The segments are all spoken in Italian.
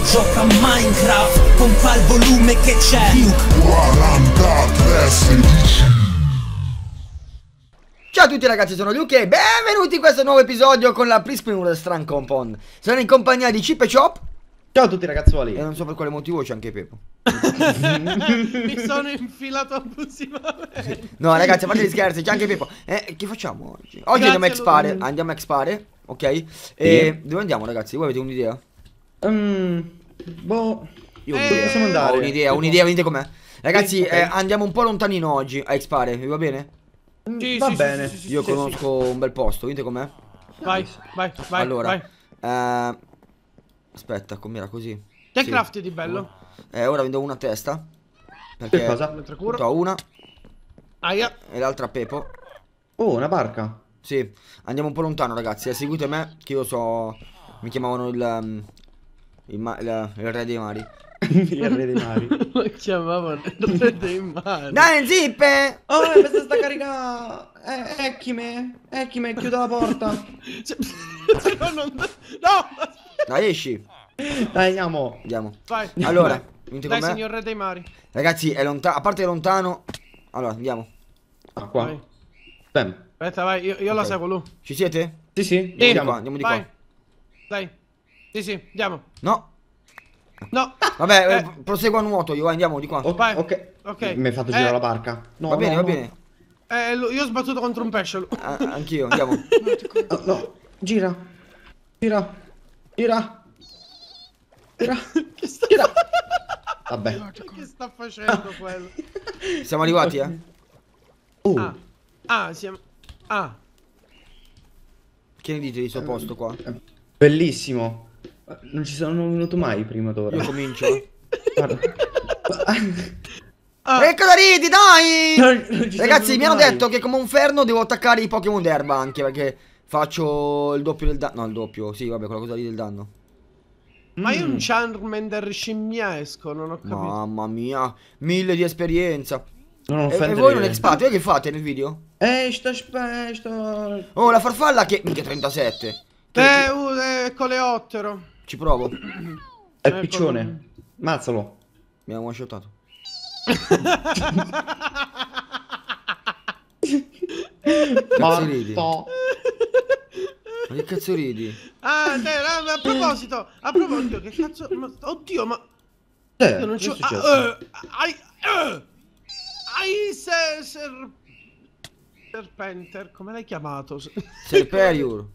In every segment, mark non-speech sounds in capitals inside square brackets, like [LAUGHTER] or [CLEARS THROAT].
che gioca a Minecraft Pompa il volume che c'è Duke 43 16 Ciao a tutti ragazzi, sono Luke e benvenuti in questo nuovo episodio con la Prismure Strand Compound Sono in compagnia di Chip e Chop Ciao a tutti ragazzuoli E non so per quale motivo c'è anche Pepo Mi sono infilato abusivamente sì. [LAUGHS] No ragazzi, fate gli scherzi, c'è anche Pepo eh, Che facciamo oggi? Oggi Grazie andiamo a expare, andiamo a expare, ok? E sì. dove andiamo ragazzi? Voi avete un'idea? Um, boh. Io eh, possiamo andare? Ho un'idea, un'idea, venite con me. Ragazzi, okay. eh, andiamo un po' lontanino oggi a Expare, vi va bene? Mm, sì, va sì, bene. Sì, Io conosco un bel posto, venite con me. Vai, vai, vai. Allora, vai. Eh, aspetta, com'era così? Che crafti di bello? Eh, ora vendo una a testa. Perché ho una. Aia. E l'altra a Pepo. Oh, una barca. Sì, andiamo un po' lontano ragazzi, eh, seguite me che io so mi chiamavano il, mm, il, ma- la- il re dei mari. [LAUGHS] il re dei mari. [LAUGHS] Lo chiamavano il re [LAUGHS] dei mari. Dai, zippe! Oh, eh, questa sta carica. Eh, ecchime! Ecchime, chiuda la porta! Cioè, no, non... no! Dai, esci. Dai, andiamo! Andiamo. Vai. Allora, venite Dai, me. signor re dei mari. Ragazzi, è lontano. A parte è lontano. Allora, andiamo. Ah, qua. Vai. Aspetta, vai, io, io la seguo, Lu. Ci siete? Sì, sì, Sì. andiamo. Qua, andiamo di Vai. qua. Dai. Sì, sì, andiamo. No. No. Vabbè, eh. eh. proseguo a nuoto io, andiamo di qua. Oh, Vai. Ok. Mi hai fatto girare eh. la barca. No, va bene, no, va bene. Eh, io ho sbattuto contro un pesce. Ah, anch'io, andiamo. [LAUGHS] no, ah, no, gira. Gira. Gira. Gira. che sta... Gira. Vabbè. [LAUGHS] Che sta facendo quello? Siamo arrivati, eh? Uh. Ah. ah, siamo... Ah. Che ne dite di suo posto qua? Bellissimo. Non ci sono venuto mai prima d'ora. Io comincio. [LAUGHS] Guarda. [LAUGHS] Ah. E ridi, dai! [LAUGHS] Ragazzi, mi hanno mai. detto che come un ferno devo attaccare i Pokémon d'erba anche perché faccio il doppio del danno. No, il doppio, sì, vabbè, quella cosa lì del danno. Ma mm. io un mm. Charmander scimmiesco, non ho capito. Mamma mia, mille di esperienza. Non e, e voi non expate, voi che fate nel video? Eh, sto, eh, sto... Oh, la farfalla che... Mica 37. Eh, un uh, eh, coleottero. Ci provo. [CLEARS THROAT] È il piccione. Mazzalo. Mi ha one-shotato. Morto. [LAUGHS] Ma che cazzo ridi? Ah, dai, no, a proposito, a proposito, che cazzo... Ma, oddio, ma... Eh, non c'ho... Ah, uh, eh, I, uh, eh, I se, ser, serpenter, come l'hai chiamato? Serperior.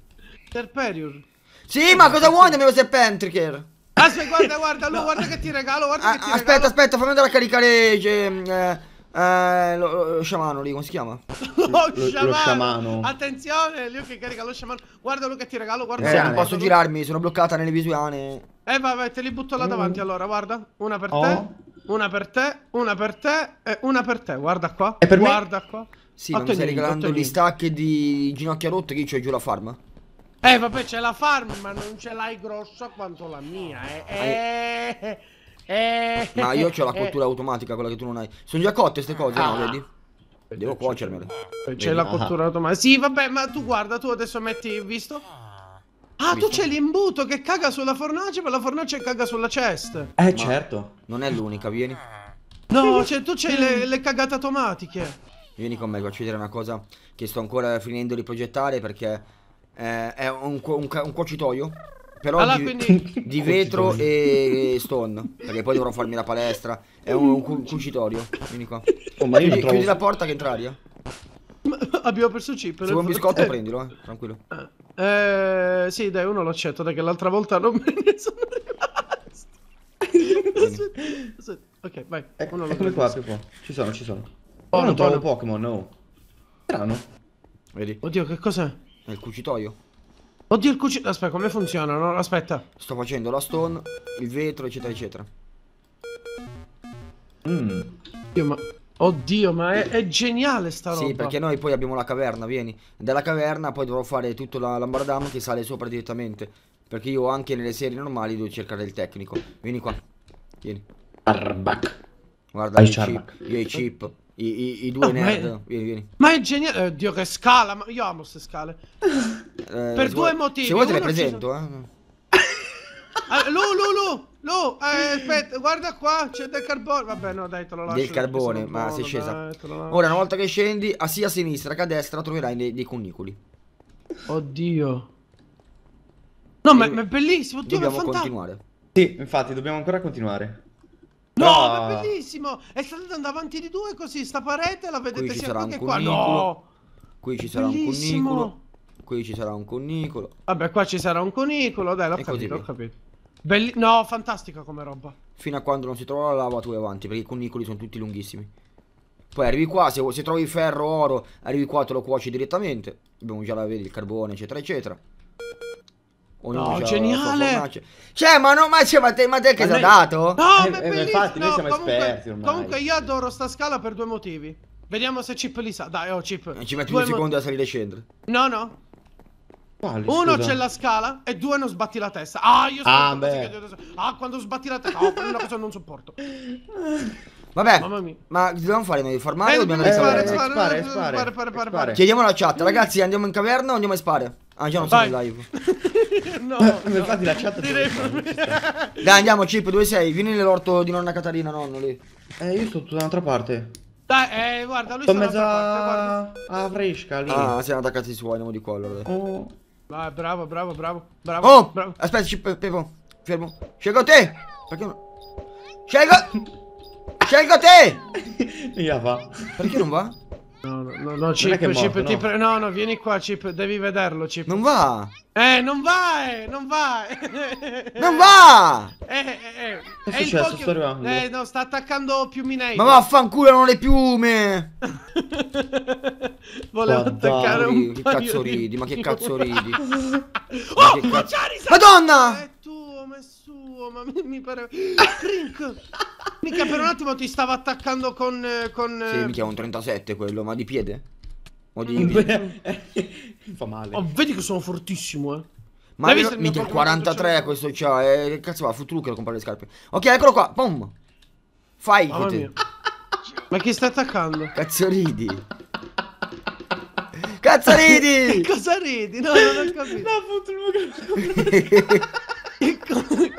Serperior. Sì, ma cosa vuoi da mio Serpentricher? Aspetta, guarda, guarda, no. guarda che ti regalo, guarda ah, che ti regalo. Aspetta, aspetta, fammi andare a caricare... Eh, eh, lo, lo, sciamano lì, come si chiama? lo, lo, sciamano. lo sciamano. Attenzione, lui che carica lo sciamano. Guarda lui che ti regalo, guarda. Eh, non posso girarmi, sono bloccata nelle visuane. Eh vabbè, te li butto là davanti mm. allora, guarda. Una per oh. te, una per te, una per te e eh, una per te. Guarda qua. E per guarda me? qua. Sì, ma mi stai regalando gli stacchi di ginocchia rotte che c'è giù la farma. Eh vabbè c'è la farm ma non ce l'hai grossa quanto la mia eh. eh, eh ma io ho la eh. cottura eh. automatica quella che tu non hai Sono già cotte queste cose ah. no vedi? Devo cuocermele C'è la ah, ah. cottura automatica Sì vabbè ma tu guarda tu adesso metti visto? Ah visto? tu c'è l'imbuto che caga sulla fornace ma la fornace caga sulla chest Eh ma certo Non è l'unica vieni No cioè, tu c'hai le, le cagate automatiche Vieni con me, vi faccio vedere una cosa che sto ancora finendo di progettare perché eh, è un, un, un cuocitoio però allora, ah di, quindi... [LAUGHS] di, vetro e stone perché poi dovrò farmi la palestra è un, un cucitorio vieni qua oh, ma io chiudi, trovo... chiudi la porta che entra aria [LAUGHS] abbiamo perso il chip se vuoi un biscotto eh. prendilo eh. tranquillo eh, sì dai uno lo accetto dai che l'altra volta non me ne sono rimasto ok vai eh, uno eccoli qua, qua ci sono ci sono oh, non trovo Pokémon no strano vedi oddio che cos'è nel cucitoio. Oddio il cucitoio. Aspetta, come funziona? No, aspetta. Sto facendo la stone, il vetro, eccetera, eccetera. Mm. Oddio, ma... Oddio, ma è, è, geniale sta roba. Sì, perché noi poi abbiamo la caverna, vieni. Dalla caverna poi dovrò fare tutto la lambardam che sale sopra direttamente. Perché io anche nelle serie normali devo cercare il tecnico. Vieni qua. Vieni. Arbac. Guarda, Vai, chip, io i chip. I, i, i due oh, nerd. è... Vieni, vieni. Ma è geniale. Oddio, eh, che scala. Ma... Io amo queste scale. Eh, per due vuoi... motivi. Se vuoi te le presento, sono... eh. [LAUGHS] ah, Lu, Lu, Lu. Lu, eh, aspetta, guarda qua, c'è del carbone. Vabbè, no, dai, te lo lascio. Del carbone, ma buono, sei scesa. Dai, Ora, una volta che scendi, a sia a sinistra che a destra troverai dei, dei connicoli. Oddio. No, e ma, è bellissimo, oddio, dobbiamo è fantastico. continuare. Sì, infatti, dobbiamo ancora continuare. No, ma è bellissimo! È stato andando avanti di due così, sta parete la vedete qui ci sarà un qua. No! Qui ci sarà bellissimo. un conicolo. Qui ci sarà un conicolo. Vabbè, qua ci sarà un conicolo, dai, l'ho capito, l'ho capito. Belli no, fantastica come roba. Fino a quando non si trova la lava tu vai avanti, perché i conicoli sono tutti lunghissimi. Poi arrivi qua, se, se trovi ferro, oro, arrivi qua, te lo cuoci direttamente. Abbiamo già la vedi, il carbone, eccetera, eccetera. Ognuno no, geniale! Cioè, ma no, ma, cioè, ma te, ma te che ti ha dato? No, eh, ma è eh, infatti, noi siamo comunque, esperti ormai. Comunque io adoro sta scala per due motivi. Vediamo se Chip li sa. Dai, oh Chip. Non eh, ci metti due un secondo a salire e scendere. No, no. Quale, Uno c'è la scala e due non sbatti la testa. Ah, io ah, beh. Che... ah, quando sbatti la testa, oh, una cosa non sopporto. Vabbè, ma dobbiamo fare noi formare eh, o dobbiamo andare eh, spare, spare, spare, Chiediamo alla chat, ragazzi, andiamo in caverna o andiamo a spare? Ah, già non sono in live. [LAUGHS] [LAUGHS] no, Ma, no. Infatti la chat Direi... [LAUGHS] Dai andiamo Chip, dove sei? Vieni nell'orto di nonna Catarina, nonno lì Eh io sto da un'altra parte Dai, eh guarda lui sto in mezzo a... a fresca lì Ah, siamo attaccati i suoi, andiamo di qua allora Oh Vai, bravo, bravo, bravo, bravo Oh, bravo. aspetta Chip, Pepo, fermo Scelgo te Perché no? Scelgo [LAUGHS] Scelgo te Mica fa Perché non va? No, no, Chip, morto, Chip, no. ti pre... No, no, vieni qua, Chip, devi vederlo, Chip. Non va! Eh, non va, eh, non va! [LAUGHS] non va! Eh, eh, eh. Che è successo? Pochi... Sto arrivando. Eh, no, sta attaccando Piuminei. Ma vaffanculo, non le piume! [LAUGHS] Volevo Guarda, attaccare un Che cazzo ridi, ma che cazzo ridi? [LAUGHS] oh, ma che cazzo... Madonna! Eh ma suo, ma mi, mi pare... Frink! Mica per un attimo ti stava attaccando con... Eh, con sì, eh, mica è un 37 quello, ma di piede? O di... mi mm. [LAUGHS] fa male. Oh, vedi che sono fortissimo, eh. Ma io, visto mica 43 a questo c'ha, eh, cazzo va, futuro che lo comprare le scarpe. Ok, eccolo qua, pom! Fai, Ma chi sta attaccando? Cazzo ridi? Cazzo ridi? [LAUGHS] Cosa ridi? No, non ho capito. No, futuro che [LAUGHS]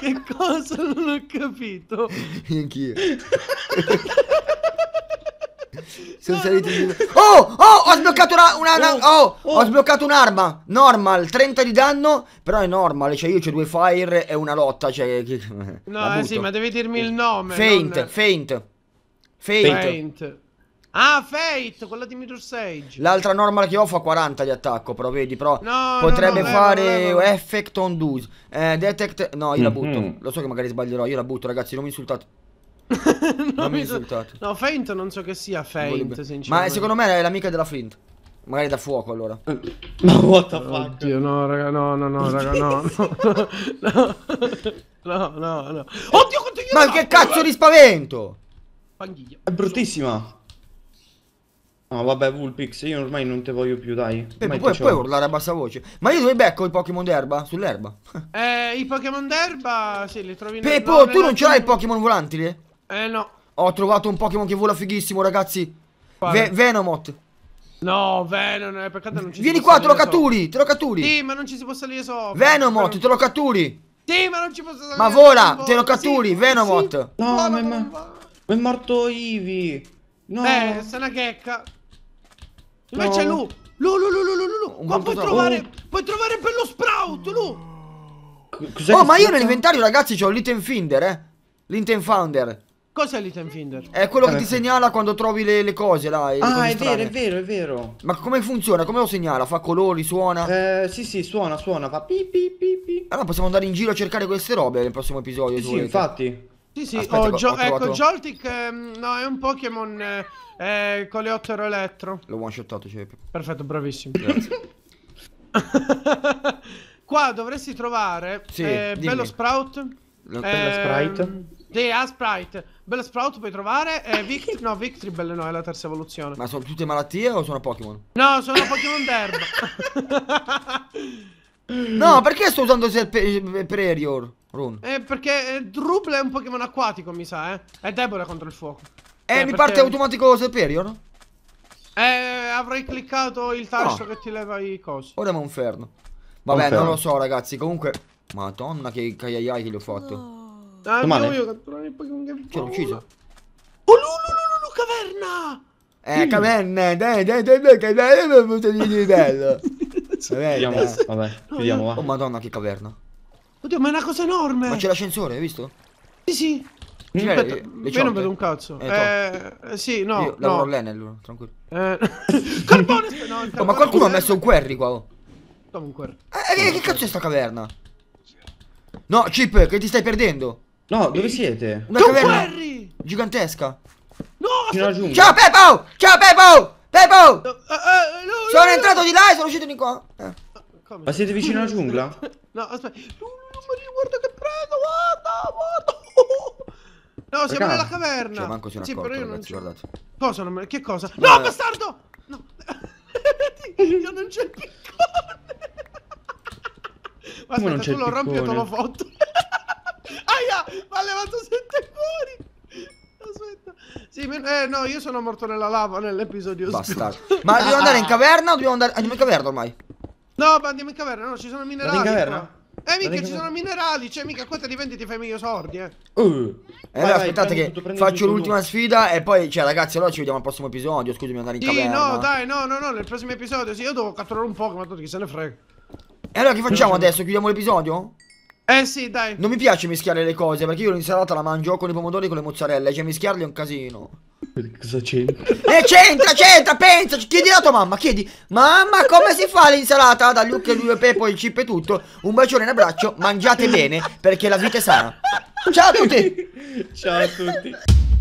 che cosa non ho capito? Anch'io. [LAUGHS] Sono saliti di... Oh, oh, ho sbloccato una, una, una oh, oh, ho oh. sbloccato un'arma. Normal, 30 di danno, però è normale, cioè io ho due fire e una lotta, cioè No, eh sì, ma devi dirmi il nome. Faint, non... faint. Faint. faint. Ah, Fate, quella di Mirror Sage. L'altra normal che ho fa 40 di attacco, però vedi, però no, potrebbe no, no, fare no, Effect on Dose. Eh, detect... No, io mm -hmm. la mm-hmm. butto. Lo so che magari sbaglierò, io la butto, ragazzi, non mi insultate. [LAUGHS] non, non, mi insultate. No, Faint non so che sia Faint, sinceramente. Ma secondo me è l'amica della Flint. Magari da fuoco allora. [LAUGHS] No, what the fuck? Oddio, no, raga, no, no, no, raga, no, no, [LAUGHS] no, no, no, Oddio, quanto io Ma che cazzo di spavento! Panghiglia. È bruttissima. No, vabbè, Vulpix, io ormai non te voglio più, dai. Ormai puoi, puoi urlare a bassa voce. Ma io dove becco i Pokémon d'erba? Sull'erba? [LAUGHS] Eh, i Pokémon d'erba, sì, li trovi in Peppo, tu non ce l'hai i Pokémon volantili? Eh? eh, no. Ho trovato un Pokémon che vola fighissimo, ragazzi. Ve Venomoth. No, Venom, eh, peccato non ci Vieni qua, te lo catturi, so. te lo catturi. Sì, ma non ci si può salire sopra. Venomoth, te lo catturi. Sì, ma non ci posso salire. Ma vola, te lo catturi, sì, Venomoth. Sì. No, ma è, ma è morto Ivi. No, eh, sono una checca. Poi c'è Lu. Lu, Lu, Lu, Lu, Lu, Lu. Qua oh. puoi trovare, puoi trovare bello sprout, Lu. Oh, ma io nell'inventario, ragazzi, c'ho l'Item Finder, eh. L'Item Founder. Cos'è l'Item Finder? È quello che ti segnala quando trovi le, le cose, là. Le ah, è vero, è vero, è vero. Ma come funziona? Come lo segnala? Fa colori, suona? Eh, sì, sì, suona, suona, fa pi pi pi pi. Allora possiamo andare in giro a cercare queste robe nel prossimo episodio. Sì, sì infatti. Sì, sì, Aspetta, oh, ho, ho ecco, Joltik ehm, no, è un Pokémon eh, eh con le 8 ero elettro. L'ho one shotato, cioè. Perfetto, bravissimo. [LAUGHS] Qua dovresti trovare sì, eh, Bello Sprout. No, eh, Sprite. Sì, ah, Sprite. Bello Sprout puoi trovare. Eh, Vict no, Victribel no, è la terza evoluzione. Ma sono tutte malattie o sono Pokémon? No, sono Pokémon d'erba. [LAUGHS] No, perché sto usando Superior Rune? Eh, perché Drupal è un Pokémon acquatico, mi sa, eh. È debole contro il fuoco. Eh, eh mi perché... parte automatico Superior? Eh, avrei cliccato il tasto no. che ti leva i cosi. Ora è un Monferno. Vabbè, Monferno. non lo so, ragazzi. Comunque, madonna, che caiaiai che gli ho fatto. No. Ah, Domani. io catturare i Pokémon che Ci ho ucciso. Oh, no, no, no, no, caverna! Eh, mm. caverna, dai, dai, dai, dai, dai, dai, dai, dai, dai, dai, dai, dai, dai, dai, dai, dai, vediamo. vabbè, chiudiamo, Oh madonna, che caverna. Oddio, ma è una cosa enorme. Ma c'è l'ascensore, hai visto? Sì, sì. Cioè, Aspetta, io non vedo un cazzo. Eh, eh, eh, sì, no. Io lavoro l'Enel, tranquillo. Eh... [LAUGHS] carbone, no, carbone oh, ma qualcuno ha messo un querry qua. Dammi oh. un querry? Eh, eh, che cazzo è sta caverna? No, Chip, che ti stai perdendo? No, dove siete? Una John caverna querry! gigantesca. No, Ciao Peppo! Ciao Peppo! Pepo! Eh, eh, no, uh, no, sono no, entrato di là e sono uscito di qua. Eh. Ma siete vicino alla giungla? [LAUGHS] No, aspetta. guarda che prendo, guarda, guarda. [LAUGHS] No, siamo nella caverna. Cioè, manco si sì, accorto, però io ragazzi, non guardate. Cosa? Non me... Che cosa? No, no bastardo! No. [LAUGHS] io non c'è il piccone. Ma aspetta, tu lo rompi l'ho te lo fotto. Aia, ma ha levato sette cuori. Sì, eh, no, io sono morto nella lava nell'episodio Bastardo. Ma ah, dobbiamo andare in ah. caverna o dobbiamo andare... Andiamo in caverna ormai? No, ma andiamo in caverna, no, ci sono minerali Andiamo in caverna? Qua. Eh mica ci sono minerali, cioè mica qua te li vendi ti fai meglio sordi eh uh. Eh vai, vai, aspettate che tutto, faccio l'ultima sfida e poi cioè ragazzi allora ci vediamo al prossimo episodio Scusami andare in sì, caverna no dai no no no nel prossimo episodio sì io devo catturare un Pokémon, ma tanto chi se ne frega E allora che facciamo adesso? Chiudiamo l'episodio? Eh sì, dai. Non mi piace mischiare le cose, perché io l'insalata la mangio con i pomodori e con le mozzarelle, cioè mischiarli è un casino. Cosa c'entra? Eh c'entra, c'entra, pensa, chiedi a tua mamma, chiedi Mamma come si fa l'insalata? Dagli occhi, lui e Peppo, il chip e tutto Un bacione, un abbraccio, mangiate bene perché la vita è sana Ciao a tutti Ciao a tutti